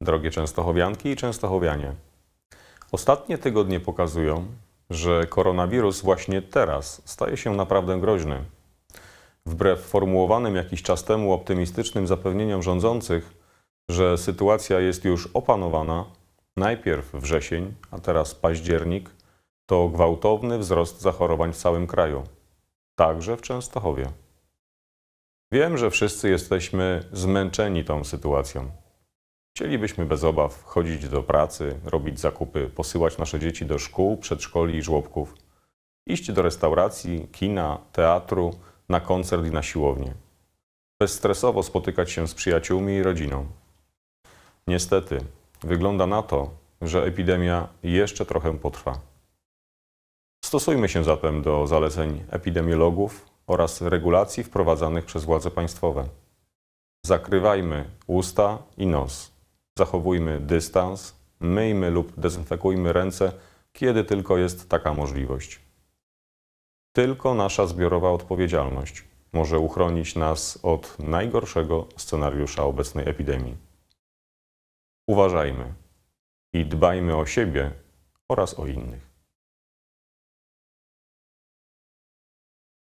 drogie częstochowianki i częstochowianie. Ostatnie tygodnie pokazują, że koronawirus właśnie teraz staje się naprawdę groźny. Wbrew formułowanym jakiś czas temu optymistycznym zapewnieniom rządzących, że sytuacja jest już opanowana, najpierw wrzesień, a teraz październik, to gwałtowny wzrost zachorowań w całym kraju, także w Częstochowie. Wiem, że wszyscy jesteśmy zmęczeni tą sytuacją. Chcielibyśmy bez obaw chodzić do pracy, robić zakupy, posyłać nasze dzieci do szkół, przedszkoli i żłobków, iść do restauracji, kina, teatru, na koncert i na siłownię. Bezstresowo spotykać się z przyjaciółmi i rodziną. Niestety, wygląda na to, że epidemia jeszcze trochę potrwa. Stosujmy się zatem do zaleceń epidemiologów oraz regulacji wprowadzanych przez władze państwowe. Zakrywajmy usta i nos. Zachowujmy dystans, myjmy lub dezynfekujmy ręce, kiedy tylko jest taka możliwość. Tylko nasza zbiorowa odpowiedzialność może uchronić nas od najgorszego scenariusza obecnej epidemii. Uważajmy i dbajmy o siebie oraz o innych.